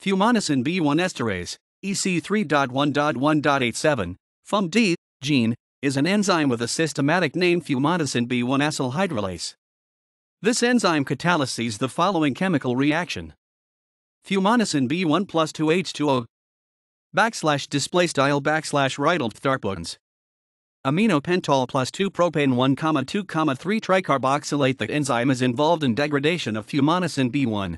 fumonisin B1 esterase, EC3.1.1.87, FUMD, gene, is an enzyme with a systematic name fumonisin B1 acyl hydrolase. This enzyme catalyses the following chemical reaction. Fumonisin B1 plus 2H2O backslash display style backslash right tharpogens. Amino pentol plus 2 propane 1, comma 2, comma 3 tricarboxylate. The enzyme is involved in degradation of fumonisin B1.